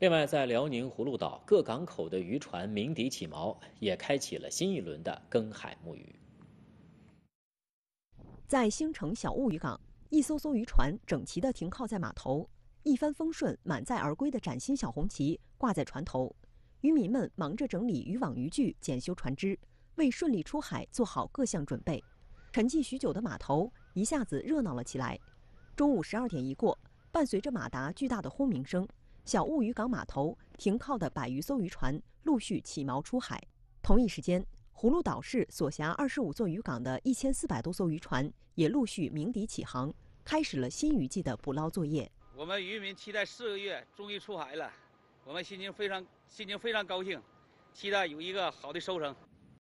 另外，在辽宁葫芦岛各港口的渔船鸣笛起锚，也开启了新一轮的耕海摸鱼。在兴城小雾渔港，一艘艘渔船整齐地停靠在码头，一帆风顺、满载而归的崭新小红旗挂在船头，渔民们忙着整理渔网渔具、检修船只，为顺利出海做好各项准备。沉寂许久的码头一下子热闹了起来。中午十二点一过，伴随着马达巨大的轰鸣声。小雾渔港码头停靠的百余艘渔船陆续起锚出海。同一时间，葫芦岛市所辖二十五座渔港的一千四百多艘渔船也陆续鸣笛起航，开始了新渔季的捕捞作业。我们渔民期待四个月终于出海了，我们心情非常心情非常高兴，期待有一个好的收成。